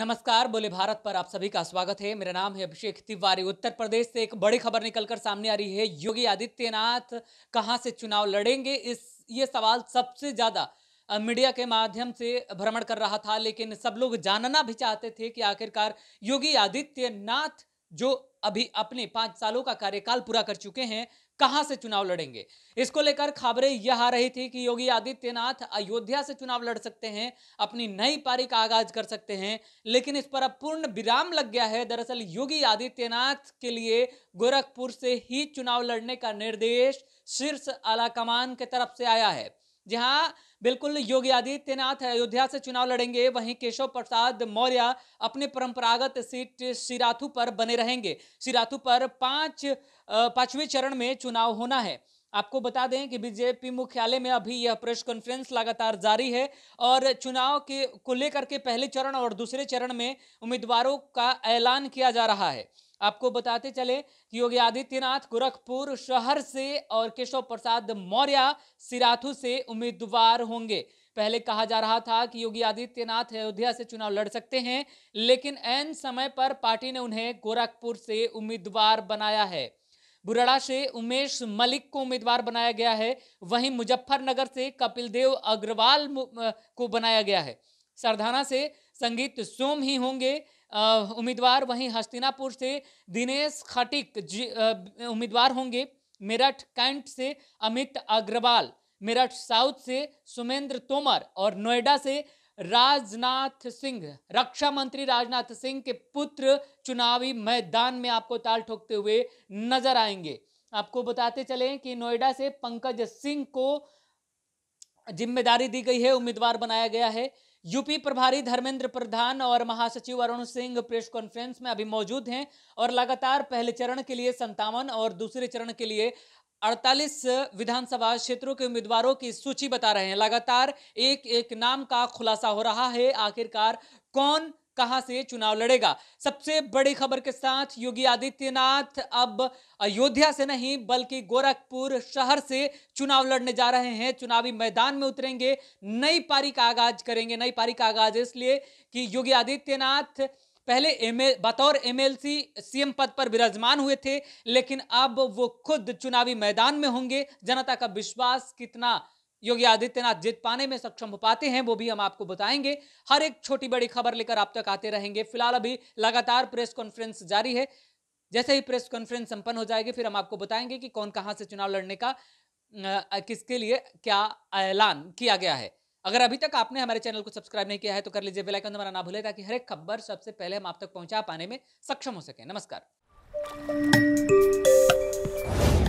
नमस्कार बोले भारत पर आप सभी का स्वागत है मेरा नाम है अभिषेक तिवारी उत्तर प्रदेश से एक बड़ी खबर निकलकर सामने आ रही है योगी आदित्यनाथ कहां से चुनाव लड़ेंगे इस ये सवाल सबसे ज़्यादा मीडिया के माध्यम से भ्रमण कर रहा था लेकिन सब लोग जानना भी चाहते थे कि आखिरकार योगी आदित्यनाथ जो अभी अपने पांच सालों का कार्यकाल पूरा कर चुके हैं कहां से चुनाव लड़ेंगे इसको लेकर खबरें यह आ रही थी कि योगी आदित्यनाथ अयोध्या से चुनाव लड़ सकते हैं अपनी नई पारी का आगाज कर सकते हैं लेकिन इस पर अब पूर्ण विराम लग गया है दरअसल योगी आदित्यनाथ के लिए गोरखपुर से ही चुनाव लड़ने का निर्देश शीर्ष आलाकमान की तरफ से आया है जहां बिल्कुल योगी आदित्यनाथ अयोध्या से चुनाव लड़ेंगे वहीं केशव प्रसाद मौर्य अपने परंपरागत सीट सिराथू पर बने रहेंगे सिराथू पर पांच पांचवें चरण में चुनाव होना है आपको बता दें कि बीजेपी मुख्यालय में अभी यह प्रेस कॉन्फ्रेंस लगातार जारी है और चुनाव के को लेकर के पहले चरण और दूसरे चरण में उम्मीदवारों का ऐलान किया जा रहा है आपको बताते चले कि योगी आदित्यनाथ गोरखपुर शहर से और केशव प्रसाद मौर्य सिराथू से उम्मीदवार होंगे पहले कहा जा रहा था कि योगी आदित्यनाथ अयोध्या से चुनाव लड़ सकते हैं लेकिन एन समय पर पार्टी ने उन्हें गोरखपुर से उम्मीदवार बनाया है बुरड़ा से उमेश मलिक को उम्मीदवार बनाया गया है वहीं मुजफ्फरनगर से कपिल देव अग्रवाल को बनाया गया है सरधाना से संगीत सोम ही होंगे उम्मीदवार वहीं हस्तिनापुर से दिनेश खटिक उम्मीदवार होंगे मेरठ कैंट से अमित अग्रवाल मेरठ साउथ से सुमेंद्र तोमर और नोएडा से राजनाथ सिंह रक्षा मंत्री राजनाथ सिंह के पुत्र चुनावी मैदान में आपको ताल ठोकते हुए नजर आएंगे आपको बताते चले कि नोएडा से पंकज सिंह को जिम्मेदारी दी गई है उम्मीदवार बनाया गया है यूपी प्रभारी धर्मेंद्र प्रधान और महासचिव अरुण सिंह प्रेस कॉन्फ्रेंस में अभी मौजूद हैं और लगातार पहले चरण के लिए संतावन और दूसरे चरण के लिए 48 विधानसभा क्षेत्रों के उम्मीदवारों की सूची बता रहे हैं लगातार एक एक नाम का खुलासा हो रहा है आखिरकार कौन कहां से चुनाव लड़ेगा सबसे बड़ी खबर के साथ योगी आदित्यनाथ अब अयोध्या से नहीं बल्कि गोरखपुर शहर से चुनाव लड़ने जा रहे हैं चुनावी मैदान में उतरेंगे नई पारी का आगाज करेंगे नई पारी का आगाज इसलिए कि योगी आदित्यनाथ पहले एम बतौर सी सीएम पद पर विराजमान हुए थे लेकिन अब वो खुद चुनावी मैदान में होंगे जनता का विश्वास कितना योगी आदित्यनाथ जीत पाने में सक्षम हो पाते हैं वो भी हम आपको बताएंगे हर एक छोटी बड़ी खबर लेकर आप तक आते रहेंगे फिलहाल अभी लगातार प्रेस कॉन्फ्रेंस जारी है जैसे ही प्रेस कॉन्फ्रेंस संपन्न हो जाएगी फिर हम आपको बताएंगे कि कौन कहां से चुनाव लड़ने का किसके लिए क्या ऐलान किया गया है अगर अभी तक आपने हमारे चैनल को सब्सक्राइब नहीं किया है तो कर लीजिए बेलाइकन हमारा ना भूले ताकि हर एक खबर सबसे पहले हम आप तक पहुंचा पाने में सक्षम हो सके नमस्कार